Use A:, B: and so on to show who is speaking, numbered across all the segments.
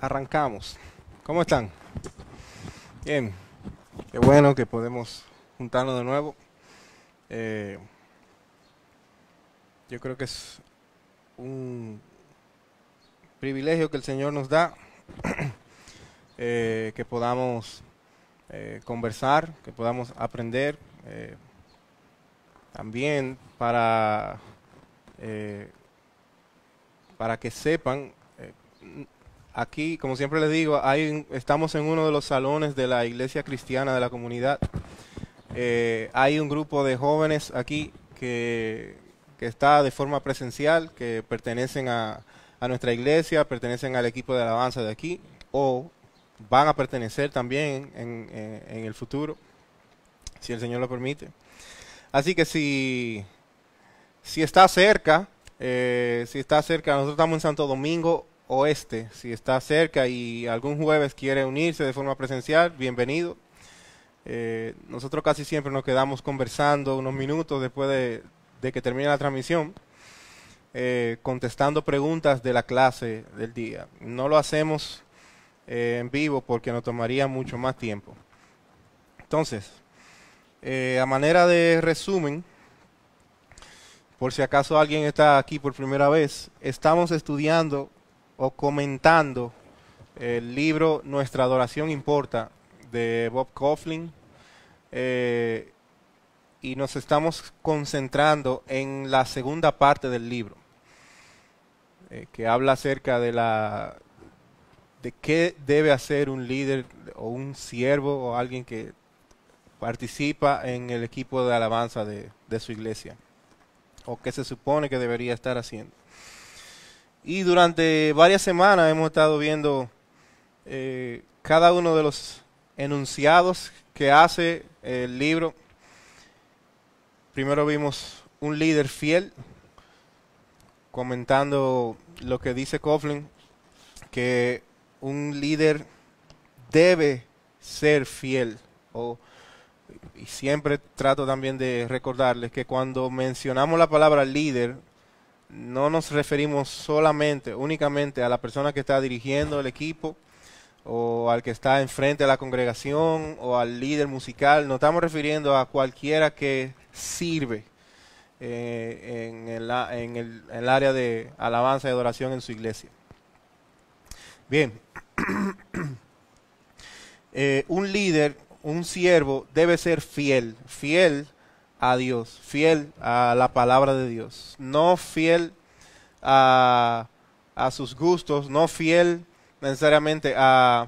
A: arrancamos. ¿Cómo están? Bien, qué bueno que podemos juntarnos de nuevo. Eh, yo creo que es un privilegio que el Señor nos da, eh, que podamos eh, conversar, que podamos aprender, también para, para que sepan Aquí, como siempre les digo, estamos en uno de los salones de la iglesia cristiana de la comunidad. Eh, hay un grupo de jóvenes aquí que, está de forma presencial, que pertenecen a, nuestra iglesia, pertenecen al equipo de alabanza de aquí o van a pertenecer también en, el futuro, si el Señor lo permite. Así que si, si está cerca, eh, si está cerca, nosotros estamos en Santo Domingo Oeste. Si está cerca y algún jueves quiere unirse de forma presencial, bienvenido. Eh, nosotros casi siempre nos quedamos conversando unos minutos después de, que termine la transmisión, eh, contestando preguntas de la clase del día. No lo hacemos eh, en vivo porque nos tomaría mucho más tiempo. Entonces, a manera de resumen, por si acaso alguien está aquí por primera vez, estamos estudiando o comentando el libro Nuestra Adoración Importa de Bob Coughlin. Eh, y nos estamos concentrando en la segunda parte del libro, eh, que habla acerca de la de qué debe hacer un líder o un siervo o alguien que participa en el equipo de alabanza de, de su iglesia, o qué se supone que debería estar haciendo. Y durante varias semanas hemos estado viendo eh, cada uno de los enunciados que hace el libro. Primero vimos un líder fiel comentando lo que dice Coughlin, que un líder debe ser fiel. O, y siempre trato también de recordarles que cuando mencionamos la palabra líder, no nos referimos solamente, únicamente a la persona que está dirigiendo el equipo o al que está enfrente de la congregación o al líder musical, nos estamos refiriendo a cualquiera que sirve eh, en, el, área de alabanza y adoración en su iglesia. Bien, eh, un líder, un siervo, debe ser fiel, fiel a Dios, fiel a la palabra de Dios, no fiel a, sus gustos, no fiel necesariamente a,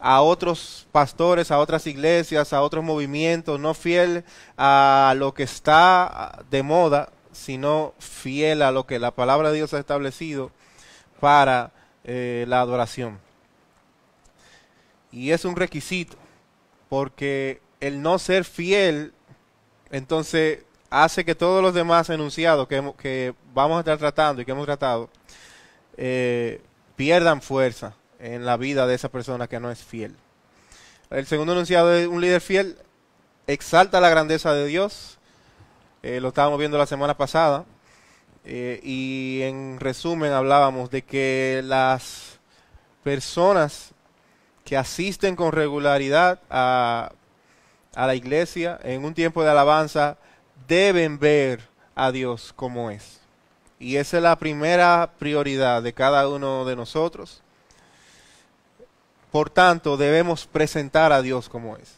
A: otros pastores, a otras iglesias, a otros movimientos, no fiel a lo que está de moda, sino fiel a lo que la palabra de Dios ha establecido para eh, la adoración. Y es un requisito, porque el no ser fiel entonces, hace que todos los demás enunciados que, vamos a estar tratando y que hemos tratado eh, pierdan fuerza en la vida de esa persona que no es fiel. El segundo enunciado es un líder fiel exalta la grandeza de Dios. Eh, lo estábamos viendo la semana pasada. Eh, y en resumen hablábamos de que las personas que asisten con regularidad a a la iglesia en un tiempo de alabanza deben ver a Dios como es. Y esa es la primera prioridad de cada uno de nosotros. Por tanto, debemos presentar a Dios como es.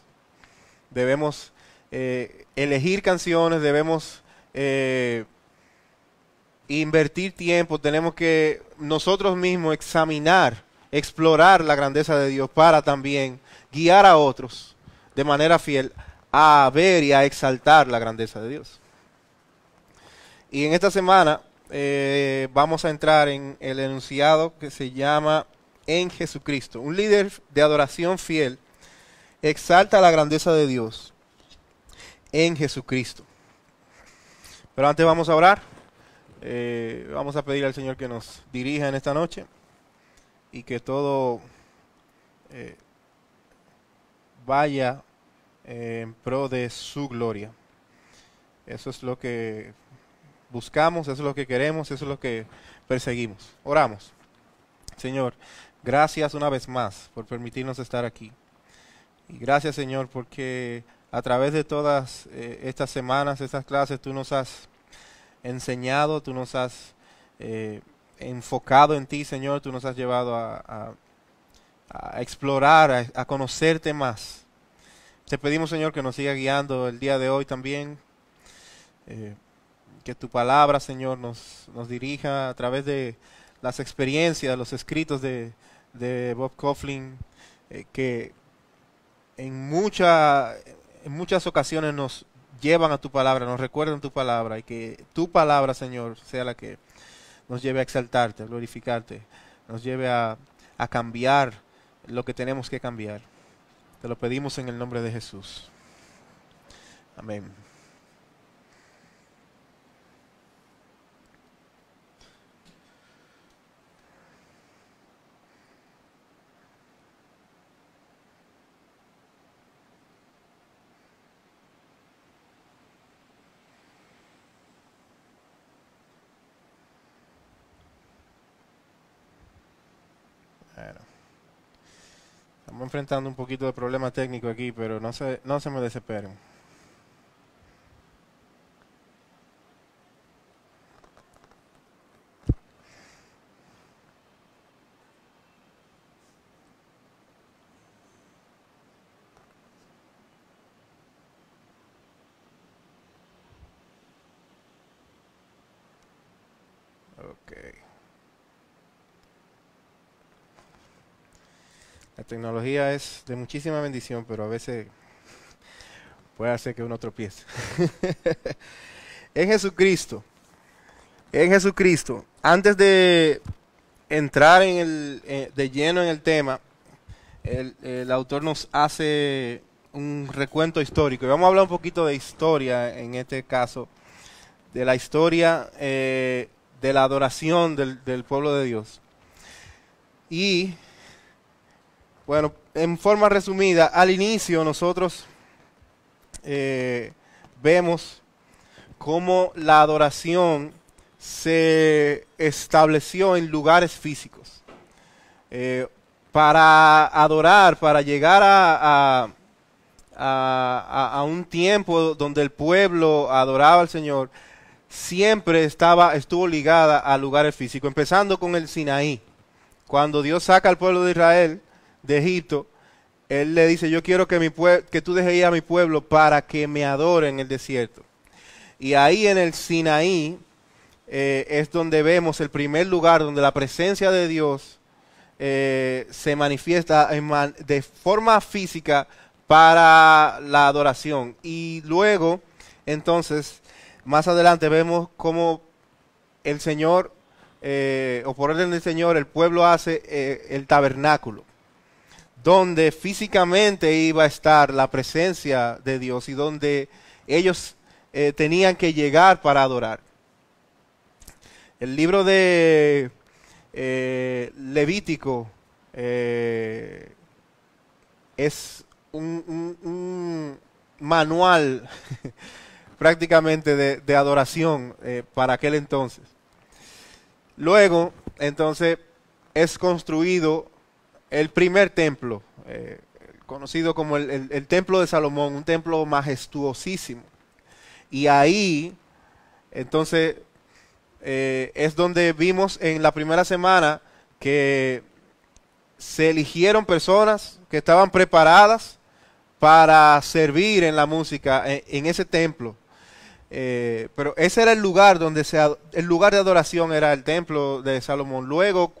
A: Debemos eh, elegir canciones, debemos eh, invertir tiempo, tenemos que nosotros mismos examinar, explorar la grandeza de Dios para también guiar a otros de manera fiel a ver y a exaltar la grandeza de Dios. Y en esta semana eh, vamos a entrar en el enunciado que se llama En Jesucristo. Un líder de adoración fiel exalta la grandeza de Dios en Jesucristo. Pero antes vamos a orar. Eh, vamos a pedir al Señor que nos dirija en esta noche y que todo eh, vaya en pro de su gloria. Eso es lo que buscamos, eso es lo que queremos, eso es lo que perseguimos. Oramos. Señor, gracias una vez más por permitirnos estar aquí. Y gracias Señor porque a través de todas eh, estas semanas, estas clases, tú nos has enseñado, tú nos has eh, enfocado en ti Señor, tú nos has llevado a, a, explorar, a conocerte más te pedimos, Señor, que nos siga guiando el día de hoy también. Eh, que tu palabra, Señor, nos, nos dirija a través de las experiencias, los escritos de, de Bob Coughlin, eh, que en, mucha, en muchas ocasiones nos llevan a tu palabra, nos recuerdan tu palabra, y que tu palabra, Señor, sea la que nos lleve a exaltarte, a glorificarte, nos lleve a cambiar lo que tenemos que cambiar. Te lo pedimos en el nombre de Jesús. Amén. Estamos enfrentando un poquito de problema técnico aquí, pero no se, no se me desesperen. Okay. La tecnología es de muchísima bendición, pero a veces puede hacer que uno tropiece. en Jesucristo, en Jesucristo, antes de entrar en el, eh, de lleno en el tema, el, autor nos hace un recuento histórico. Y vamos a hablar un poquito de historia en este caso, de la historia eh, de la adoración del, del pueblo de Dios. Y bueno, en forma resumida, al inicio nosotros eh, vemos cómo la adoración se estableció en lugares físicos. Eh, para adorar, para llegar a, a, un tiempo donde el pueblo adoraba al Señor, siempre estaba, estuvo ligada a lugares físicos, empezando con el Sinaí. Cuando Dios saca al pueblo de Israel de Egipto, él le dice, yo quiero que, mi que tú dejes ir a mi pueblo para que me adore en el desierto. Y ahí en el Sinaí eh, es donde vemos el primer lugar donde la presencia de Dios eh, se manifiesta de forma física para la adoración. Y luego, entonces, más adelante vemos cómo el Señor, eh, o por orden del Señor, el pueblo hace el tabernáculo donde físicamente iba a estar la presencia de Dios y donde ellos eh, tenían que llegar para adorar. El libro de eh, Levítico eh, es un, manual prácticamente de adoración para aquel entonces. Luego, entonces, es construido el primer templo, eh, conocido como el, templo de Salomón, un templo majestuosísimo. Y ahí, entonces, eh, es donde vimos en la primera semana que se eligieron personas que estaban preparadas para servir en la música e, en, ese templo. Eh, pero ese era el lugar donde se, el lugar de adoración era el templo de Salomón. Luego,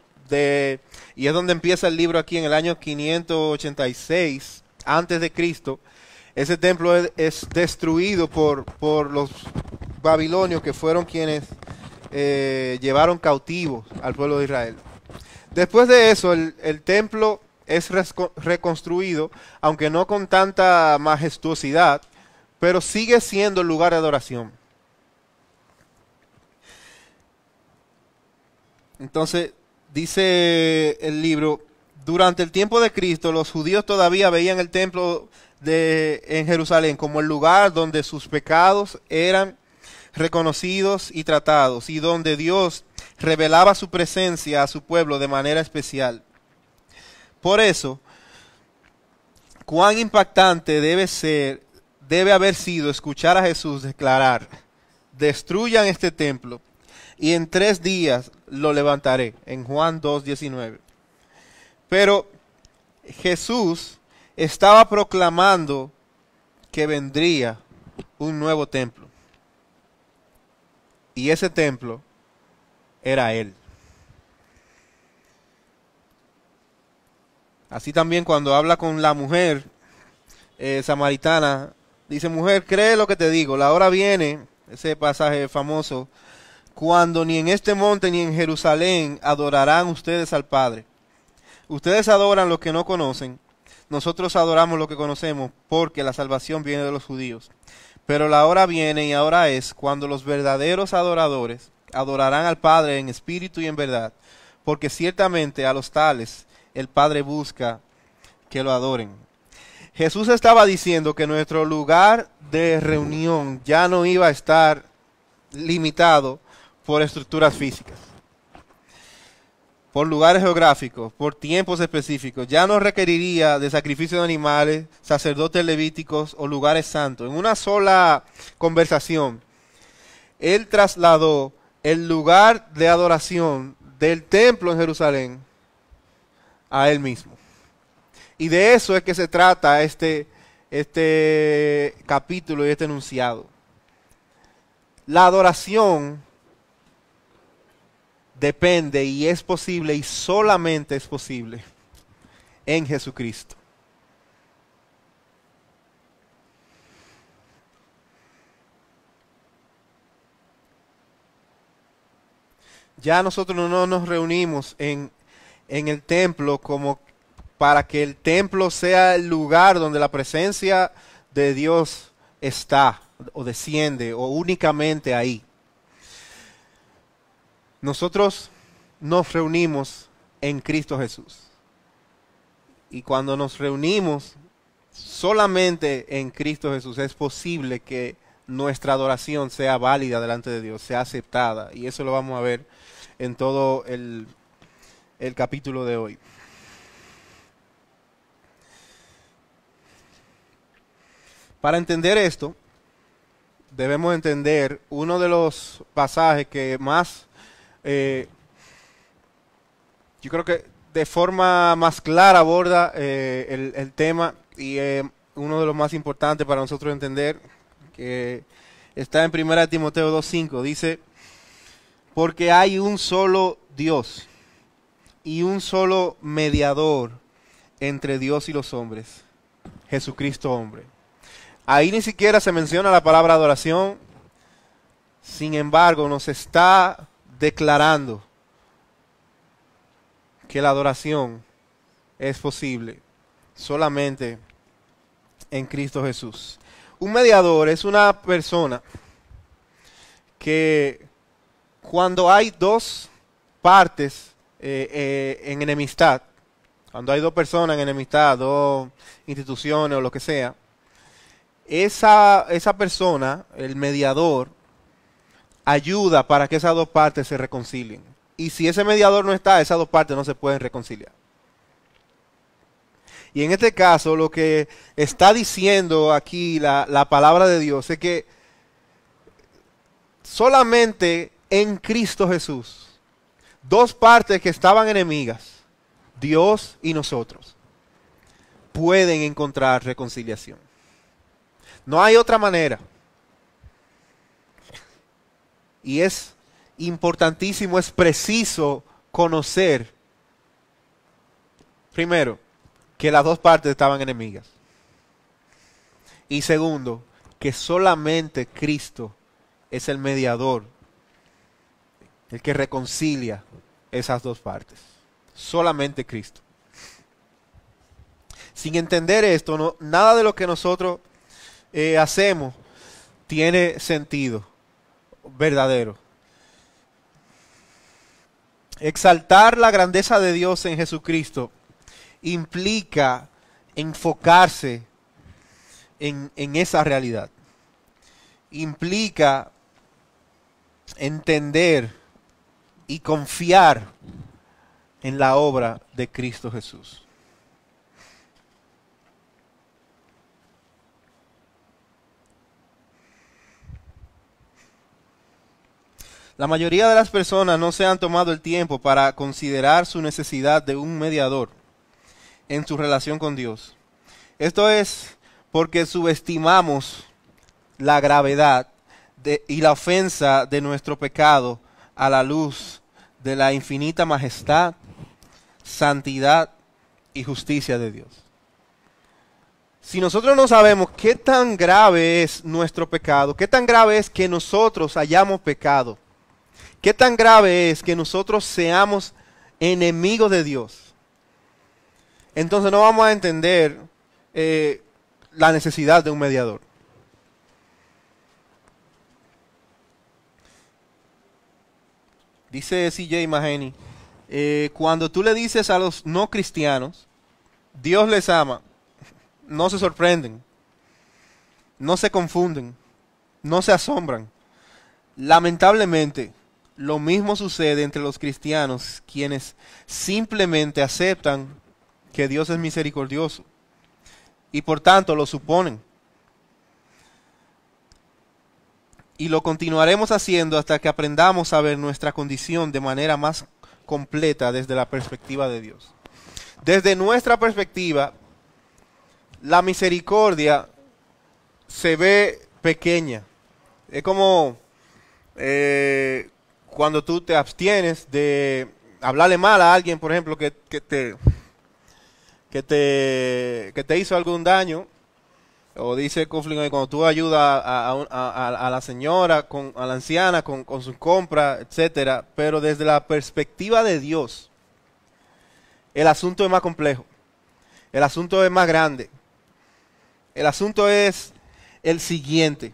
A: y es donde empieza el libro aquí en el año 586 antes de Cristo. Ese templo es, destruido por, por, los babilonios que fueron quienes eh, llevaron cautivos al pueblo de Israel. Después de eso, el, el templo es reconstruido, aunque no con tanta majestuosidad, pero sigue siendo el lugar de adoración. Entonces, Dice el libro, durante el tiempo de Cristo los judíos todavía veían el templo de, en Jerusalén como el lugar donde sus pecados eran reconocidos y tratados y donde Dios revelaba su presencia a su pueblo de manera especial. Por eso, cuán impactante debe ser, debe haber sido escuchar a Jesús declarar, destruyan este templo y en tres días lo levantaré, en Juan 2.19. Pero Jesús estaba proclamando que vendría un nuevo templo. Y ese templo era Él. Así también cuando habla con la mujer eh, samaritana, dice, mujer, cree lo que te digo, la hora viene, ese pasaje famoso, cuando ni en este monte ni en Jerusalén adorarán ustedes al Padre. Ustedes adoran lo que no conocen, nosotros adoramos lo que conocemos, porque la salvación viene de los judíos. Pero la hora viene y ahora es cuando los verdaderos adoradores adorarán al Padre en espíritu y en verdad, porque ciertamente a los tales el Padre busca que lo adoren. Jesús estaba diciendo que nuestro lugar de reunión ya no iba a estar limitado por estructuras físicas, por lugares geográficos, por tiempos específicos. Ya no requeriría de sacrificio de animales, sacerdotes levíticos o lugares santos. En una sola conversación, él trasladó el lugar de adoración del templo en Jerusalén a él mismo. Y de eso es que se trata este, este capítulo y este enunciado. La adoración depende y es posible y solamente es posible en Jesucristo. Ya nosotros no nos reunimos en, el templo como para que el templo sea el lugar donde la presencia de Dios está o desciende o únicamente ahí. Nosotros nos reunimos en Cristo Jesús. Y cuando nos reunimos solamente en Cristo Jesús es posible que nuestra adoración sea válida delante de Dios, sea aceptada. Y eso lo vamos a ver en todo el, capítulo de hoy. Para entender esto, debemos entender uno de los pasajes que más eh, yo creo que de forma más clara aborda eh, el, tema y eh, uno de los más importantes para nosotros entender, que está en 1 Timoteo 2.5, dice, porque hay un solo Dios y un solo mediador entre Dios y los hombres, Jesucristo hombre. Ahí ni siquiera se menciona la palabra adoración, sin embargo nos está declarando que la adoración es posible solamente en Cristo Jesús. Un mediador es una persona que cuando hay dos partes eh, eh, en enemistad, cuando hay dos personas en enemistad, dos instituciones o lo que sea, esa persona, el mediador, ayuda para que esas dos partes se reconcilien. Y si ese mediador no está, esas dos partes no se pueden reconciliar. Y en este caso, lo que está diciendo aquí la, la palabra de Dios es que solamente en Cristo Jesús, dos partes que estaban enemigas, Dios y nosotros, pueden encontrar reconciliación. No hay otra manera. Y es importantísimo, es preciso conocer, primero, que las dos partes estaban enemigas. Y segundo, que solamente Cristo es el mediador, el que reconcilia esas dos partes. Solamente Cristo. Sin entender esto, no, nada de lo que nosotros eh, hacemos tiene sentido verdadero. Exaltar la grandeza de Dios en Jesucristo implica enfocarse en, en, esa realidad. Implica entender y confiar en la obra de Cristo Jesús. La mayoría de las personas no se han tomado el tiempo para considerar su necesidad de un mediador en su relación con Dios. Esto es porque subestimamos la gravedad y la ofensa de nuestro pecado a la luz de la infinita majestad, santidad y justicia de Dios. Si nosotros no sabemos qué tan grave es nuestro pecado, qué tan grave es que nosotros hayamos pecado, ¿Qué tan grave es que nosotros seamos enemigos de Dios? Entonces no vamos a entender eh, la necesidad de un mediador. Dice CJ Maheny, eh, cuando tú le dices a los no cristianos, Dios les ama, no se sorprenden, no se confunden, no se asombran. Lamentablemente, lo mismo sucede entre los cristianos, quienes simplemente aceptan que Dios es misericordioso y por tanto lo suponen. Y lo continuaremos haciendo hasta que aprendamos a ver nuestra condición de manera más completa desde la perspectiva de Dios. Desde nuestra perspectiva, la misericordia se ve pequeña. Es como eh, cuando tú te abstienes de hablarle mal a alguien, por ejemplo, que, te, que, te, que te hizo algún daño, o dice conflicto, cuando tú ayudas a, la señora, a la anciana con, con sus compras, etcétera, pero desde la perspectiva de Dios, el asunto es más complejo, el asunto es más grande, el asunto es el siguiente.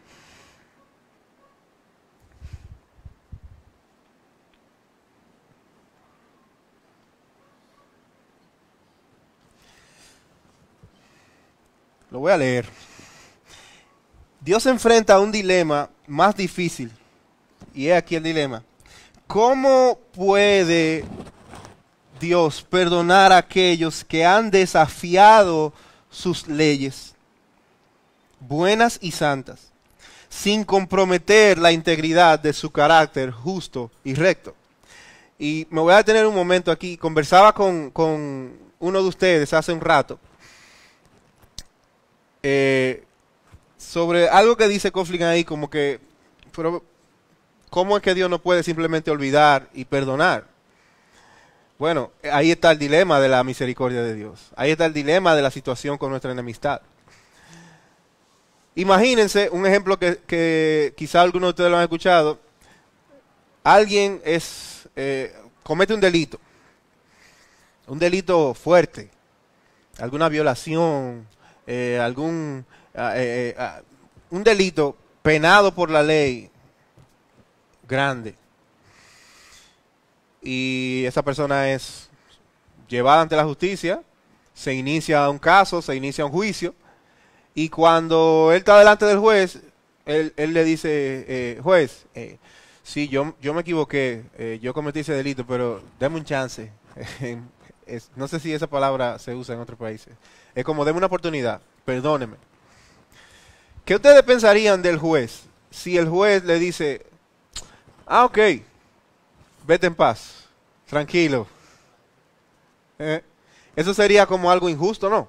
A: Lo voy a leer. Dios se enfrenta a un dilema más difícil. Y es aquí el dilema. ¿Cómo puede Dios perdonar a aquellos que han desafiado sus leyes, buenas y santas, sin comprometer la integridad de su carácter justo y recto? Y me voy a tener un momento aquí. Conversaba con, con uno de ustedes hace un rato eh, sobre algo que dice Coughlin ahí, como que, pero, ¿cómo es que Dios no puede simplemente olvidar y perdonar? Bueno, ahí está el dilema de la misericordia de Dios. Ahí está el dilema de la situación con nuestra enemistad. Imagínense un ejemplo que, que quizá algunos de ustedes lo han escuchado. Alguien es, eh, comete un delito, un delito fuerte, alguna violación, eh, algún ah, eh, eh, ah, un delito penado por la ley grande y esa persona es llevada ante la justicia, se inicia un caso, se inicia un juicio y cuando él está delante del juez, él, él le dice, juez, sí, yo, yo me equivoqué, yo cometí ese delito, pero dame un chance. no sé si esa palabra se usa en otros países. Es como, deme una oportunidad, perdóneme. ¿Qué ustedes pensarían del juez si el juez le dice, ah, ok, vete en paz, tranquilo? Eh, eso sería como algo injusto, ¿no?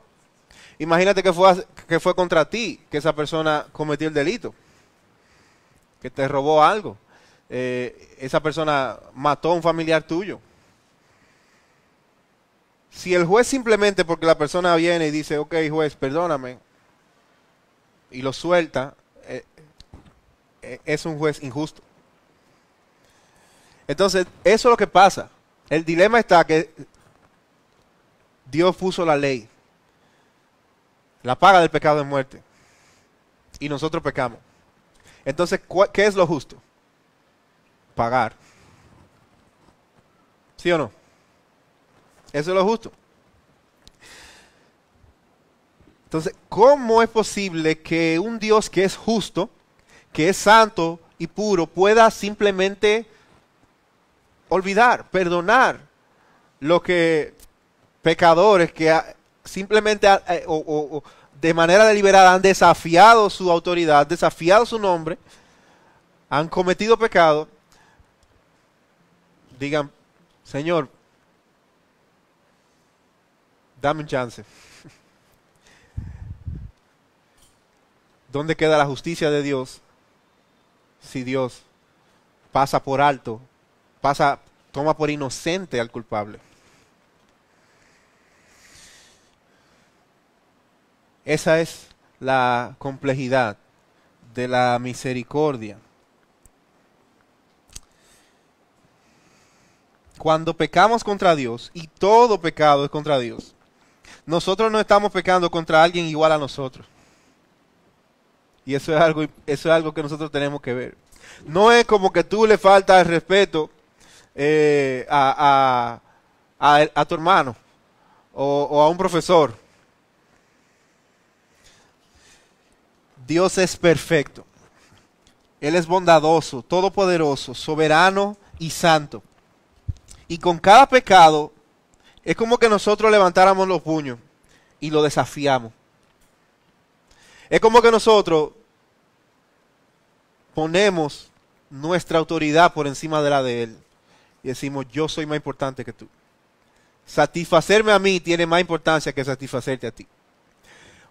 A: Imagínate que fue, que fue contra ti que esa persona cometió el delito, que te robó algo, eh, esa persona mató a un familiar tuyo si el juez simplemente porque la persona viene y dice, ok juez, perdóname, y lo suelta, eh, eh, es un juez injusto. Entonces, eso es lo que pasa. El dilema está que Dios puso la ley. La paga del pecado de muerte. Y nosotros pecamos. Entonces, ¿qué es lo justo? Pagar. ¿Sí o no? Eso es lo justo. Entonces, ¿cómo es posible que un Dios que es justo, que es santo y puro, pueda simplemente olvidar, perdonar lo que pecadores que simplemente eh, o, de manera deliberada han desafiado su autoridad, desafiado su nombre, han cometido pecado, digan, Señor, Dame un chance. ¿Dónde queda la justicia de Dios si Dios pasa por alto, pasa, toma por inocente al culpable? Esa es la complejidad de la misericordia. Cuando pecamos contra Dios, y todo pecado es contra Dios, nosotros no estamos pecando contra alguien igual a nosotros. Y eso es algo, eso es algo que nosotros tenemos que ver. No es como que tú le faltas el respeto eh, a, tu hermano o, o a un profesor. Dios es perfecto. Él es bondadoso, todopoderoso, soberano y santo. Y con cada pecado es como que nosotros levantáramos los puños y lo desafiamos. Es como que nosotros ponemos nuestra autoridad por encima de la de Él y decimos, yo soy más importante que tú. Satisfacerme a mí tiene más importancia que satisfacerte a ti.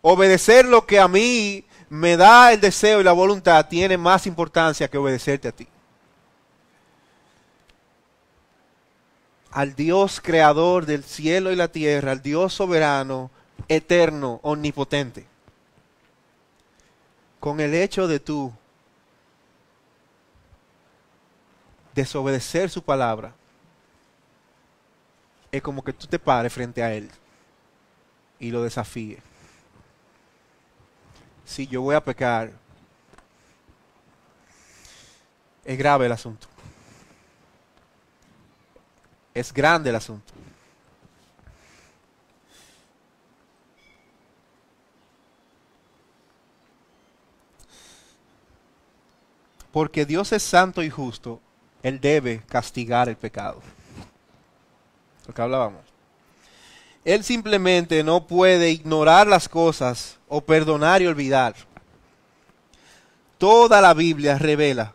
A: Obedecer lo que a mí me da el deseo y la voluntad tiene más importancia que obedecerte a ti. al Dios creador del cielo y la tierra, al Dios soberano, eterno, omnipotente. Con el hecho de tú desobedecer su palabra, es como que tú te pares frente a Él y lo desafíes. Si yo voy a pecar, es grave el asunto. Es grande el asunto. Porque Dios es santo y justo, Él debe castigar el pecado. Lo que hablábamos. Él simplemente no puede ignorar las cosas o perdonar y olvidar. Toda la Biblia revela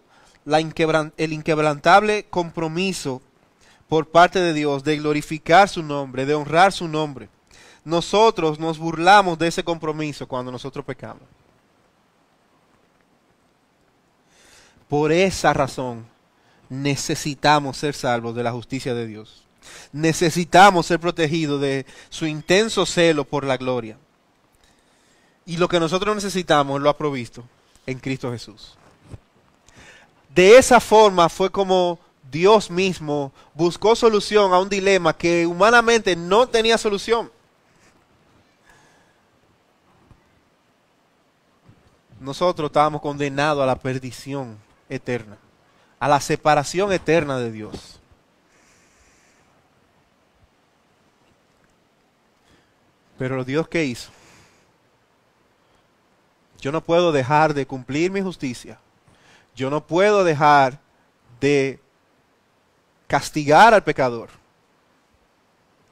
A: el inquebrantable compromiso por parte de Dios de glorificar su nombre, de honrar su nombre. Nosotros nos burlamos de ese compromiso cuando nosotros pecamos. Por esa razón necesitamos ser salvos de la justicia de Dios. Necesitamos ser protegidos de su intenso celo por la gloria. Y lo que nosotros necesitamos lo ha provisto en Cristo Jesús. De esa forma fue como Dios mismo buscó solución a un dilema que humanamente no tenía solución. Nosotros estábamos condenados a la perdición eterna, a la separación eterna de Dios. Pero Dios qué hizo? Yo no puedo dejar de cumplir mi justicia. Yo no puedo dejar de castigar al pecador.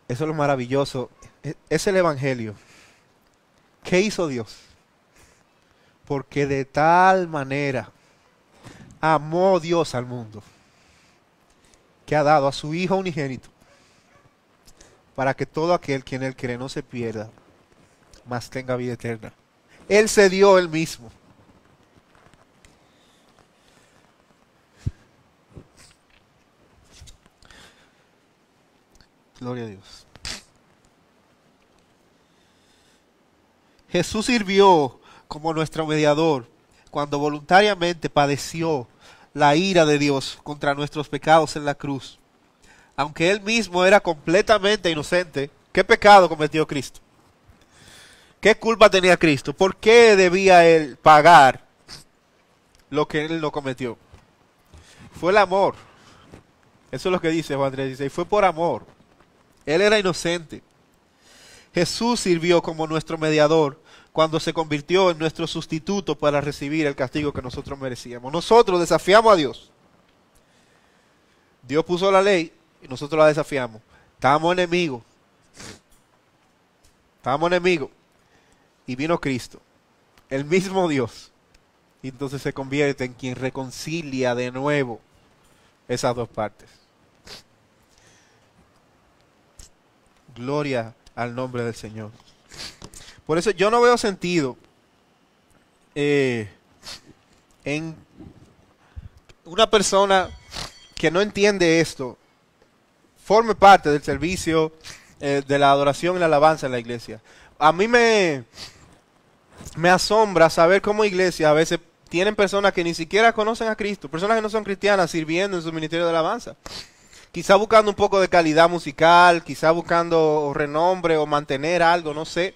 A: Eso es lo maravilloso. E, es el Evangelio. ¿Qué hizo Dios? Porque de tal manera amó Dios al mundo que ha dado a su Hijo unigénito para que todo aquel quien él cree no se pierda, mas tenga vida eterna. Él se dio él mismo. Gloria a Dios. Jesús sirvió como nuestro mediador cuando voluntariamente padeció la ira de Dios contra nuestros pecados en la cruz. Aunque él mismo era completamente inocente, ¿qué pecado cometió Cristo? ¿Qué culpa tenía Cristo? ¿Por qué debía él pagar lo que él no cometió? Fue el amor. Eso es lo que dice Juan 3:16. Fue por amor. Él era inocente. Jesús sirvió como nuestro mediador cuando se convirtió en nuestro sustituto para recibir el castigo que nosotros merecíamos. Nosotros desafiamos a Dios. Dios puso la ley y nosotros la desafiamos. Estamos enemigos. Estamos enemigos. Y vino Cristo, el mismo Dios. Y entonces se convierte en quien reconcilia de nuevo esas dos partes. Gloria al nombre del Señor. Por eso yo no veo sentido eh, en una persona que no entiende esto, forme parte del servicio eh, de la adoración y la alabanza en la iglesia. A mí me, me asombra saber cómo iglesia a veces tienen personas que ni siquiera conocen a Cristo, personas que no son cristianas sirviendo en su ministerio de alabanza quizá buscando un poco de calidad musical, quizá buscando renombre o mantener algo, no sé.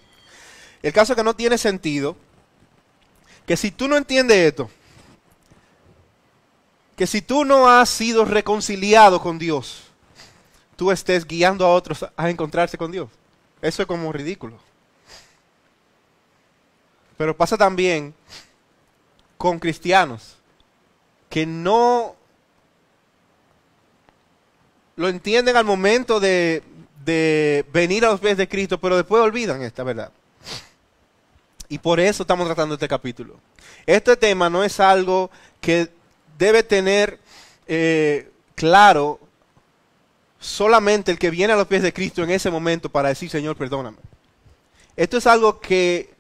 A: El caso es que no tiene sentido que si tú no entiendes esto, que si tú no has sido reconciliado con Dios, tú estés guiando a otros a encontrarse con Dios. Eso es como ridículo. Pero pasa también con cristianos que no lo entienden al momento de, venir a los pies de Cristo, pero después olvidan esta verdad. Y por eso estamos tratando este capítulo. Este tema no es algo que debe tener eh, claro solamente el que viene a los pies de Cristo en ese momento para decir, Señor, perdóname. Esto es algo que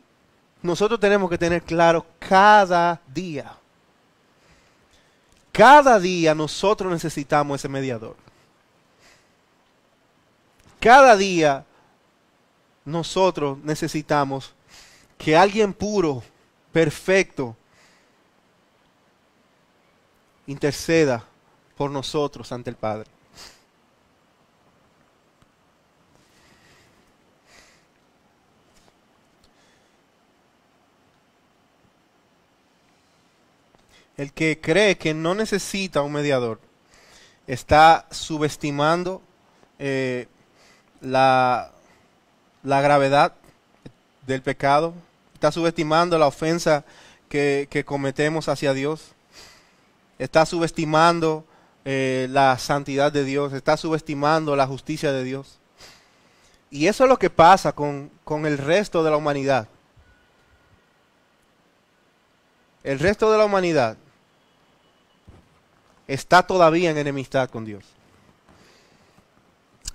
A: nosotros tenemos que tener claro cada día. Cada día nosotros necesitamos ese mediador. Cada día nosotros necesitamos que alguien puro, perfecto, interceda por nosotros ante el Padre. El que cree que no necesita un mediador está subestimando eh, la, la gravedad del pecado, está subestimando la ofensa que, que cometemos hacia Dios, está subestimando eh, la santidad de Dios, está subestimando la justicia de Dios. Y eso es lo que pasa con el resto de la humanidad. El resto de la humanidad está todavía en enemistad con Dios.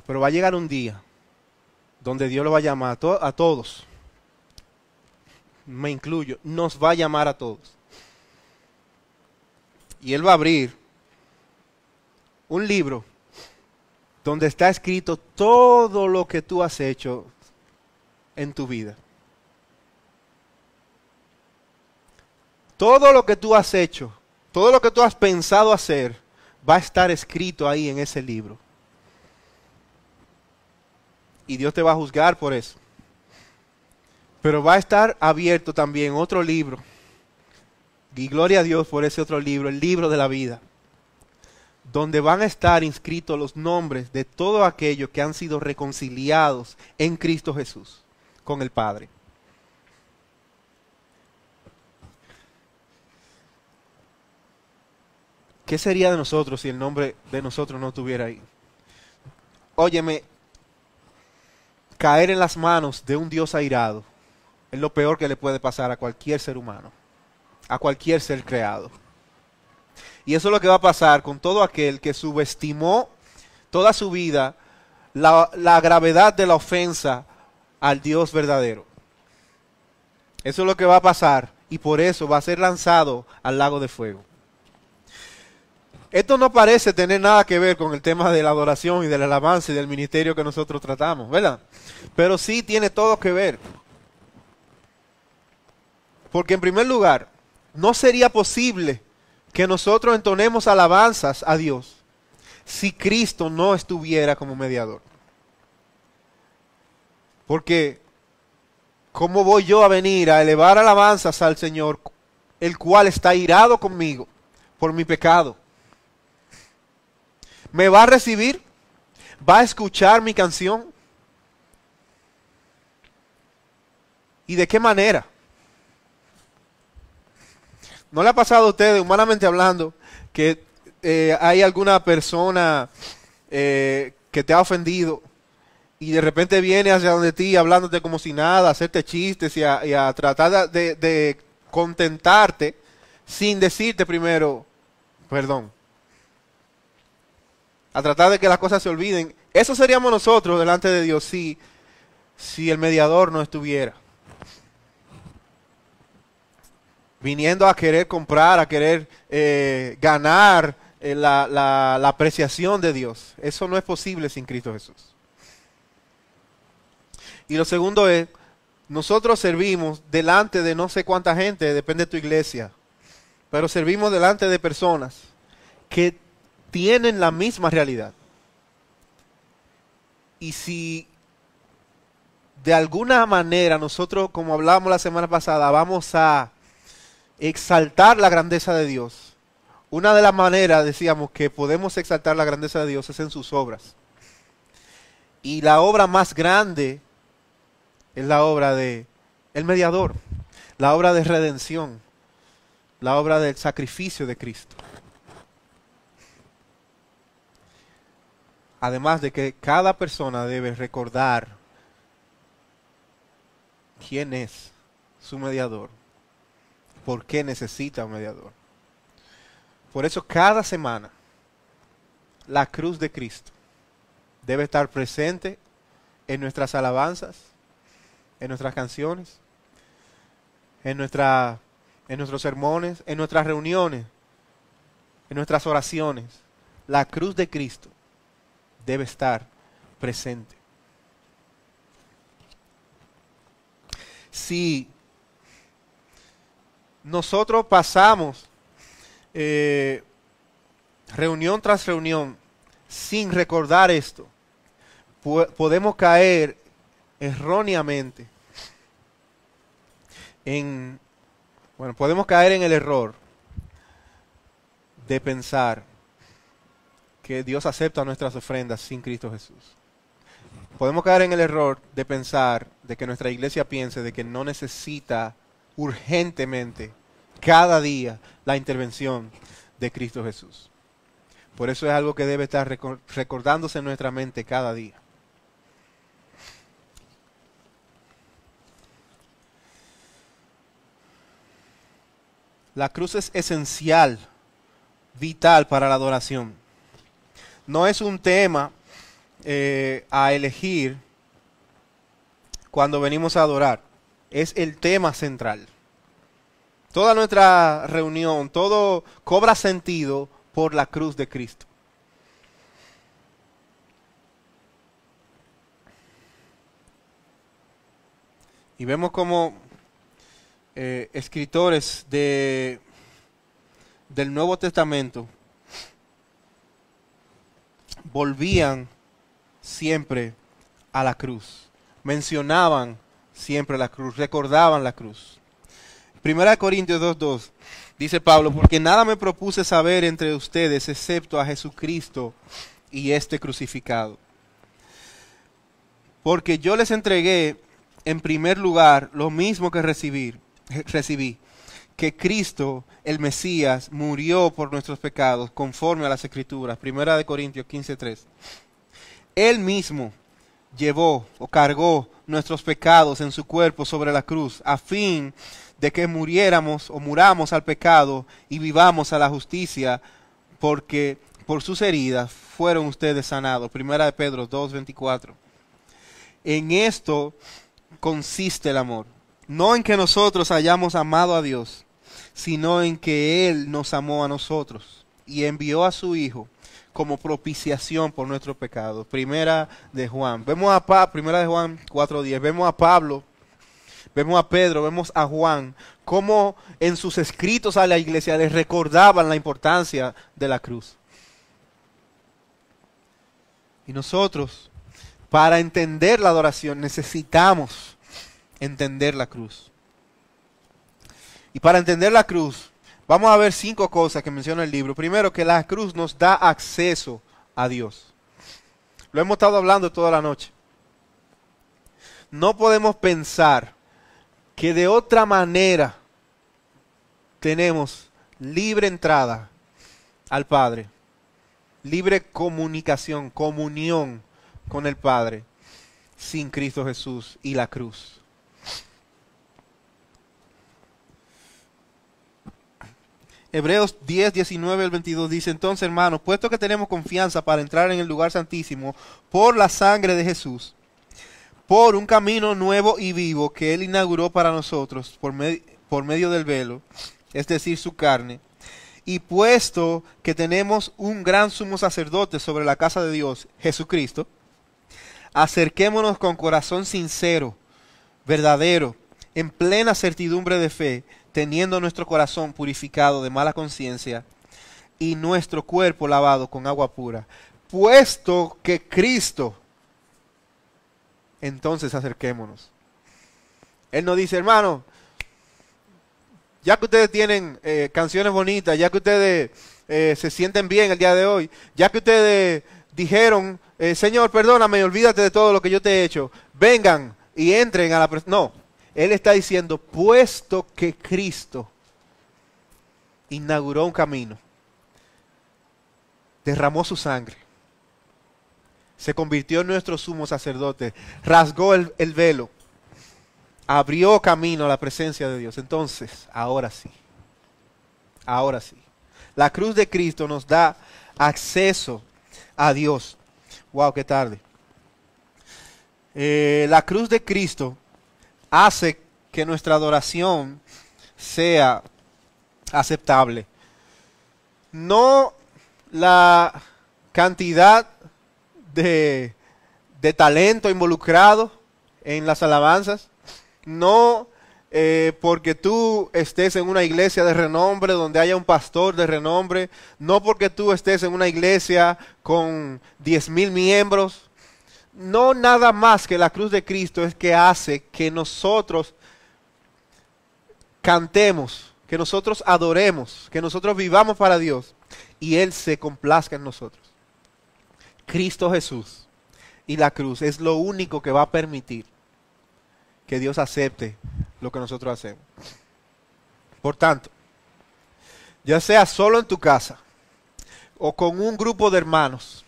A: Pero va a llegar un día donde Dios lo va a llamar a, todos. Me incluyo. Nos va a llamar a todos. Y Él va a abrir un libro donde está escrito todo lo que tú has hecho en tu vida. Todo lo que tú has hecho, todo lo que tú has pensado hacer, va a estar escrito ahí en ese libro y Dios te va a juzgar por eso. Pero va a estar abierto también otro libro. Y gloria a Dios por ese otro libro, el libro de la vida, donde van a estar inscritos los nombres de todos aquellos que han sido reconciliados en Cristo Jesús con el Padre. ¿Qué sería de nosotros si el nombre de nosotros no estuviera ahí? Óyeme, caer en las manos de un Dios airado es lo peor que le puede pasar a cualquier ser humano, a cualquier ser creado. Y eso es lo que va a pasar con todo aquel que subestimó toda su vida la, gravedad de la ofensa al Dios verdadero. Eso es lo que va a pasar y por eso va a ser lanzado al lago de fuego. Esto no parece tener nada que ver con el tema de la adoración y del alabanza y del ministerio que nosotros tratamos, ¿verdad? Pero sí tiene todo que ver. Porque en primer lugar, no sería posible que nosotros entonemos alabanzas a Dios si Cristo no estuviera como mediador. Porque, ¿cómo voy yo a venir a elevar alabanzas al Señor, el cual está irado conmigo por mi pecado? ¿Me va a recibir? ¿Va a escuchar mi canción? ¿Y de qué manera? ¿No le ha pasado a ustedes, humanamente hablando, que eh, hay alguna persona eh, que te ha ofendido y de repente viene hacia donde ti hablándote como si nada, hacerte chistes y a, tratar de contentarte sin decirte primero, perdón, a tratar de que las cosas se olviden. Eso seríamos nosotros delante de Dios si, si el mediador no estuviera. Viniendo a querer comprar, a querer eh, ganar eh, la, la apreciación de Dios. Eso no es posible sin Cristo Jesús. Y lo segundo es, nosotros servimos delante de no sé cuánta gente, depende de tu iglesia, pero servimos delante de personas que tienen la misma realidad. Y si de alguna manera nosotros, como hablábamos la semana pasada, vamos a exaltar la grandeza de Dios, una de las maneras, decíamos, que podemos exaltar la grandeza de Dios es en sus obras. Y la obra más grande es la obra de el mediador, la obra de redención, la obra del sacrificio de Cristo. Además de que cada persona debe recordar quién es su mediador, por qué necesita un mediador. Por eso cada semana la cruz de Cristo debe estar presente en nuestras alabanzas, en nuestras canciones, en, nuestra, en nuestros sermones, en nuestras reuniones, en nuestras oraciones. La cruz de Cristo debe estar presente. Si nosotros pasamos eh, reunión tras reunión sin recordar esto, podemos caer erróneamente en, bueno, podemos caer en el error de pensar que Dios acepta nuestras ofrendas sin Cristo Jesús. Podemos caer en el error de pensar, de que nuestra iglesia piense de que no necesita urgentemente cada día la intervención de Cristo Jesús. Por eso es algo que debe estar recordándose en nuestra mente cada día. La cruz es esencial, vital para la adoración no es un tema eh, a elegir cuando venimos a adorar. Es el tema central. Toda nuestra reunión, todo cobra sentido por la cruz de Cristo. Y vemos como eh, escritores de, del Nuevo Testamento volvían siempre a la cruz, mencionaban siempre la cruz, recordaban la cruz. Primera de Corintios 2.2 dice Pablo, porque nada me propuse saber entre ustedes excepto a Jesucristo y este crucificado. Porque yo les entregué en primer lugar lo mismo que recibí que Cristo, el Mesías, murió por nuestros pecados conforme a las Escrituras. Primera de Corintios 15:3. Él mismo llevó o cargó nuestros pecados en su cuerpo sobre la cruz a fin de que muriéramos o muramos al pecado y vivamos a la justicia, porque por sus heridas fueron ustedes sanados. Primera de Pedro 2:24. En esto consiste el amor, no en que nosotros hayamos amado a Dios, sino en que Él nos amó a nosotros y envió a su Hijo como propiciación por nuestro pecado. Primera de Juan. Vemos a Primera de Juan 4:10. Vemos a Pablo, vemos a Pedro, vemos a Juan, cómo en sus escritos a la iglesia les recordaban la importancia de la cruz. Y nosotros, para entender la adoración, necesitamos entender la cruz. Y para entender la cruz, vamos a ver cinco cosas que menciona el libro. Primero, que la cruz nos da acceso a Dios. Lo hemos estado hablando toda la noche. No podemos pensar que de otra manera tenemos libre entrada al Padre, libre comunicación, comunión con el Padre, sin Cristo Jesús y la cruz. Hebreos 10, 19 al 22 dice, entonces hermanos, puesto que tenemos confianza para entrar en el lugar santísimo por la sangre de Jesús, por un camino nuevo y vivo que Él inauguró para nosotros por medio del velo, es decir, su carne, y puesto que tenemos un gran sumo sacerdote sobre la casa de Dios, Jesucristo, acerquémonos con corazón sincero, verdadero, en plena certidumbre de fe, teniendo nuestro corazón purificado de mala conciencia y nuestro cuerpo lavado con agua pura, puesto que Cristo, entonces acerquémonos. Él nos dice, hermano, ya que ustedes tienen eh, canciones bonitas, ya que ustedes eh, se sienten bien el día de hoy, ya que ustedes dijeron, eh, Señor, perdóname, olvídate de todo lo que yo te he hecho, vengan y entren a la... No, él está diciendo, puesto que Cristo inauguró un camino, derramó su sangre, se convirtió en nuestro sumo sacerdote, rasgó el, velo, abrió camino a la presencia de Dios. Entonces, ahora sí, ahora sí. La cruz de Cristo nos da acceso a Dios. Wow, qué tarde. Eh, la cruz de Cristo hace que nuestra adoración sea aceptable. No la cantidad de, talento involucrado en las alabanzas, no eh, porque tú estés en una iglesia de renombre donde haya un pastor de renombre, no porque tú estés en una iglesia con diez mil miembros, no nada más que la cruz de Cristo es que hace que nosotros cantemos, que nosotros adoremos, que nosotros vivamos para Dios y Él se complazca en nosotros. Cristo Jesús y la cruz es lo único que va a permitir que Dios acepte lo que nosotros hacemos. Por tanto, ya sea solo en tu casa o con un grupo de hermanos,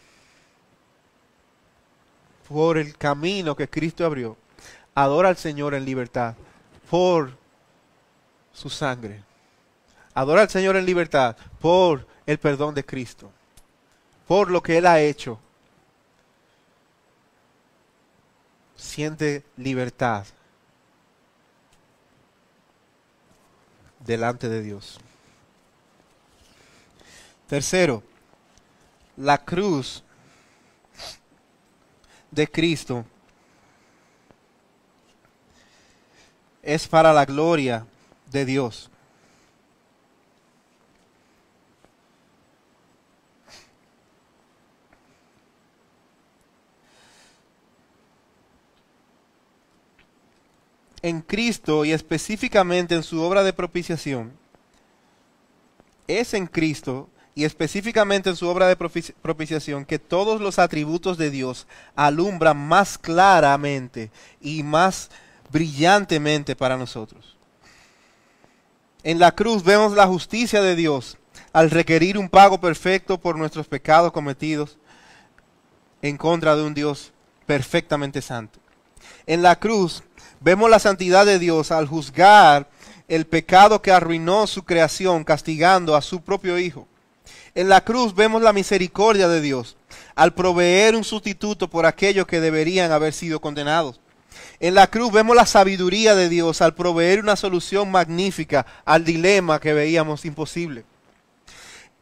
A: por el camino que Cristo abrió. Adora al Señor en libertad por su sangre. Adora al Señor en libertad por el perdón de Cristo, por lo que Él ha hecho. Siente libertad delante de Dios. Tercero, la cruz de Cristo es para la gloria de Dios. en Cristo y específicamente en su obra de propiciación, es en Cristo y específicamente en su obra de propiciación, que todos los atributos de Dios alumbran más claramente y más brillantemente para nosotros. En la cruz vemos la justicia de Dios al requerir un pago perfecto por nuestros pecados cometidos en contra de un Dios perfectamente santo. En la cruz vemos la santidad de Dios al juzgar el pecado que arruinó su creación castigando a su propio Hijo en la cruz vemos la misericordia de Dios al proveer un sustituto por aquellos que deberían haber sido condenados. En la cruz vemos la sabiduría de Dios al proveer una solución magnífica al dilema que veíamos imposible.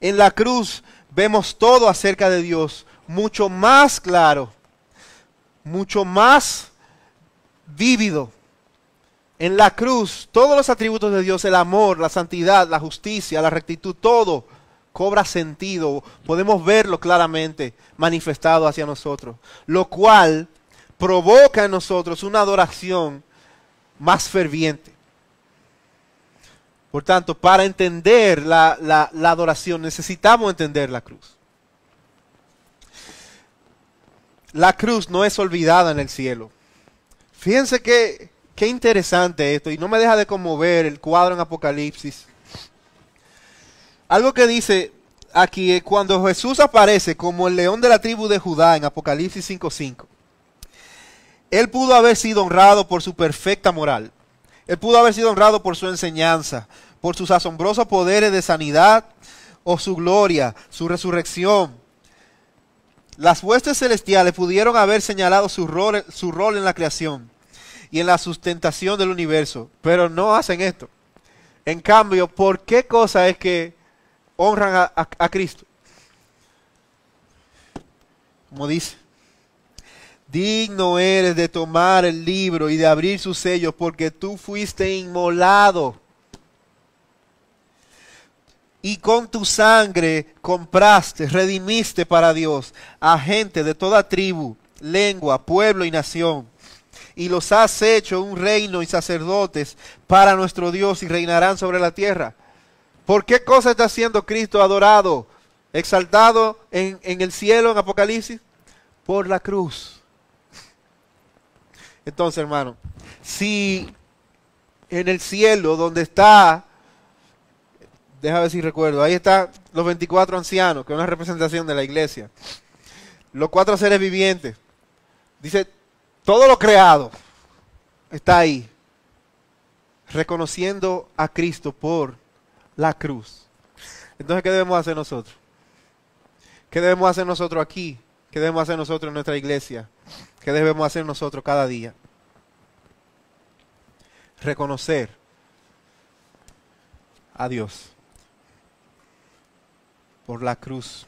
A: En la cruz vemos todo acerca de Dios mucho más claro, mucho más vívido. En la cruz todos los atributos de Dios, el amor, la santidad, la justicia, la rectitud, todo cobra sentido, podemos verlo claramente manifestado hacia nosotros, lo cual provoca en nosotros una adoración más ferviente. Por tanto, para entender la, adoración necesitamos entender la cruz. La cruz no es olvidada en el cielo. Fíjense que, qué interesante esto, y no me deja de conmover el cuadro en Apocalipsis algo que dice aquí es cuando Jesús aparece como el león de la tribu de Judá en Apocalipsis 5.5. Él pudo haber sido honrado por su perfecta moral. Él pudo haber sido honrado por su enseñanza, por sus asombrosos poderes de sanidad o su gloria, su resurrección. Las huestes celestiales pudieron haber señalado su rol, su rol en la creación y en la sustentación del universo, pero no hacen esto. En cambio, ¿por qué cosa es que honran a, Cristo. Como dice, digno eres de tomar el libro y de abrir sus sellos porque tú fuiste inmolado. Y con tu sangre compraste, redimiste para Dios a gente de toda tribu, lengua, pueblo y nación y los has hecho un reino y sacerdotes para nuestro Dios y reinarán sobre la tierra. ¿Por qué cosa está siendo Cristo adorado, exaltado en, en el cielo en Apocalipsis? Por la cruz. Entonces, hermano, si en el cielo donde está, déjame ver si recuerdo, ahí están los 24 ancianos, que es una representación de la iglesia, los cuatro seres vivientes, dice, todo lo creado está ahí, reconociendo a Cristo por la cruz. Entonces, ¿qué debemos hacer nosotros? ¿Qué debemos hacer nosotros aquí? ¿Qué debemos hacer nosotros en nuestra iglesia? ¿Qué debemos hacer nosotros cada día? Reconocer a Dios por la cruz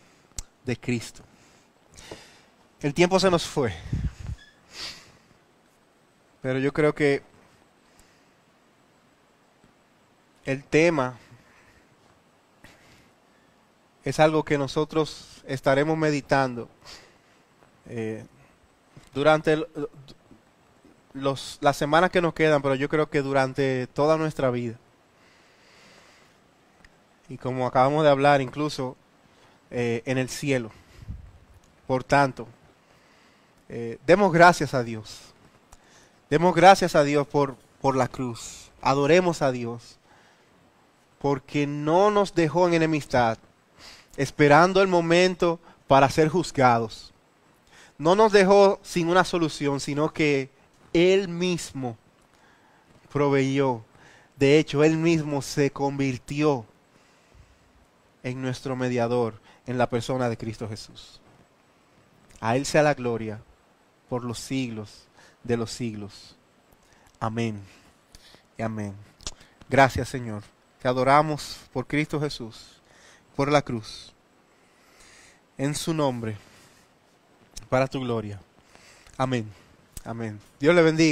A: de Cristo. El tiempo se nos fue, pero yo creo que el tema es algo que nosotros estaremos meditando eh, durante las semanas que nos quedan, pero yo creo que durante toda nuestra vida. Y como acabamos de hablar, incluso eh, en el cielo. Por tanto, eh, demos gracias a Dios. Demos gracias a Dios por, por la cruz. Adoremos a Dios. Porque no nos dejó en enemistad, esperando el momento para ser juzgados. No nos dejó sin una solución, sino que Él mismo proveyó. De hecho, Él mismo se convirtió en nuestro mediador, en la persona de Cristo Jesús. A Él sea la gloria por los siglos de los siglos. Amén. Y amén. Gracias Señor. Te adoramos por Cristo Jesús por la cruz, en su nombre, para tu gloria. Amén. Amén. Dios le bendiga.